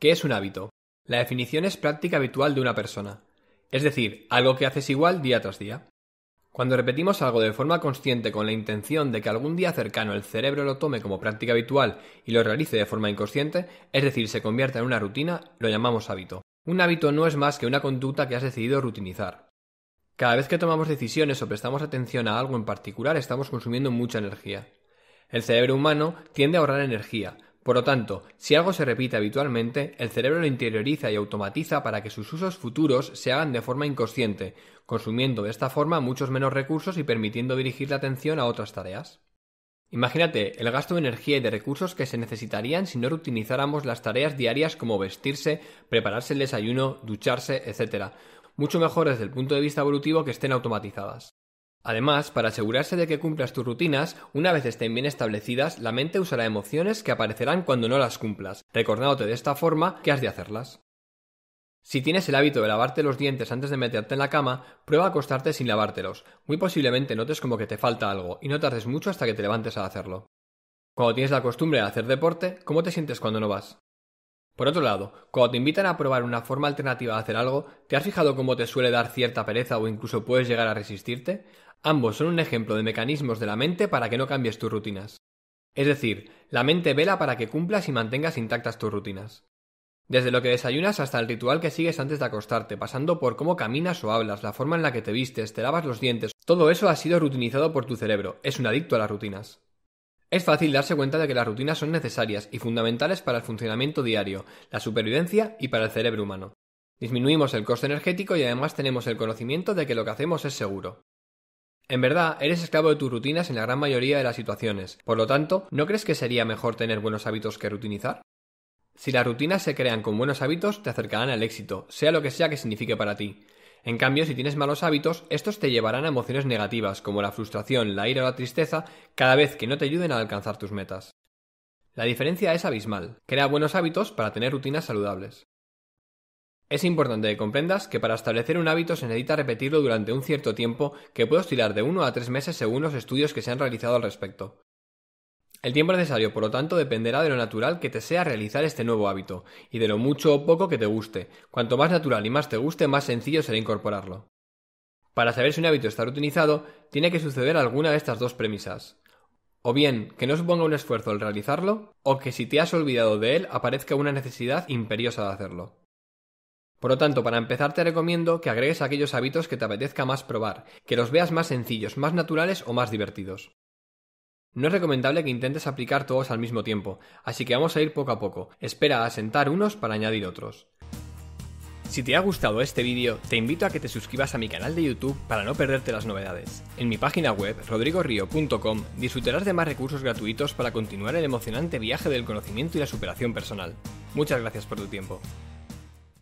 ¿Qué es un hábito? La definición es práctica habitual de una persona, es decir, algo que haces igual día tras día. Cuando repetimos algo de forma consciente con la intención de que algún día cercano el cerebro lo tome como práctica habitual y lo realice de forma inconsciente, es decir, se convierta en una rutina, lo llamamos hábito. Un hábito no es más que una conducta que has decidido rutinizar. Cada vez que tomamos decisiones o prestamos atención a algo en particular estamos consumiendo mucha energía. El cerebro humano tiende a ahorrar energía, por lo tanto, si algo se repite habitualmente, el cerebro lo interioriza y automatiza para que sus usos futuros se hagan de forma inconsciente, consumiendo de esta forma muchos menos recursos y permitiendo dirigir la atención a otras tareas. Imagínate el gasto de energía y de recursos que se necesitarían si no rutinizáramos las tareas diarias como vestirse, prepararse el desayuno, ducharse, etc. Mucho mejor desde el punto de vista evolutivo que estén automatizadas. Además, para asegurarse de que cumplas tus rutinas, una vez estén bien establecidas, la mente usará emociones que aparecerán cuando no las cumplas, recordándote de esta forma que has de hacerlas. Si tienes el hábito de lavarte los dientes antes de meterte en la cama, prueba a acostarte sin lavártelos. Muy posiblemente notes como que te falta algo y no tardes mucho hasta que te levantes a hacerlo. Cuando tienes la costumbre de hacer deporte, ¿cómo te sientes cuando no vas? Por otro lado, cuando te invitan a probar una forma alternativa de hacer algo, ¿te has fijado cómo te suele dar cierta pereza o incluso puedes llegar a resistirte? Ambos son un ejemplo de mecanismos de la mente para que no cambies tus rutinas. Es decir, la mente vela para que cumplas y mantengas intactas tus rutinas. Desde lo que desayunas hasta el ritual que sigues antes de acostarte, pasando por cómo caminas o hablas, la forma en la que te vistes, te lavas los dientes, todo eso ha sido rutinizado por tu cerebro, es un adicto a las rutinas. Es fácil darse cuenta de que las rutinas son necesarias y fundamentales para el funcionamiento diario, la supervivencia y para el cerebro humano. Disminuimos el coste energético y además tenemos el conocimiento de que lo que hacemos es seguro. En verdad, eres esclavo de tus rutinas en la gran mayoría de las situaciones. Por lo tanto, ¿no crees que sería mejor tener buenos hábitos que rutinizar? Si las rutinas se crean con buenos hábitos, te acercarán al éxito, sea lo que sea que signifique para ti. En cambio, si tienes malos hábitos, estos te llevarán a emociones negativas, como la frustración, la ira o la tristeza, cada vez que no te ayuden a alcanzar tus metas. La diferencia es abismal. Crea buenos hábitos para tener rutinas saludables. Es importante que comprendas que para establecer un hábito se necesita repetirlo durante un cierto tiempo que puede oscilar de uno a tres meses según los estudios que se han realizado al respecto. El tiempo necesario, por lo tanto, dependerá de lo natural que te sea realizar este nuevo hábito y de lo mucho o poco que te guste. Cuanto más natural y más te guste, más sencillo será incorporarlo. Para saber si un hábito está utilizado tiene que suceder alguna de estas dos premisas. O bien que no suponga un esfuerzo al realizarlo, o que si te has olvidado de él aparezca una necesidad imperiosa de hacerlo. Por lo tanto, para empezar te recomiendo que agregues aquellos hábitos que te apetezca más probar, que los veas más sencillos, más naturales o más divertidos. No es recomendable que intentes aplicar todos al mismo tiempo, así que vamos a ir poco a poco. Espera a asentar unos para añadir otros. Si te ha gustado este vídeo, te invito a que te suscribas a mi canal de YouTube para no perderte las novedades. En mi página web, rodrigorio.com, disfrutarás de más recursos gratuitos para continuar el emocionante viaje del conocimiento y la superación personal. Muchas gracias por tu tiempo.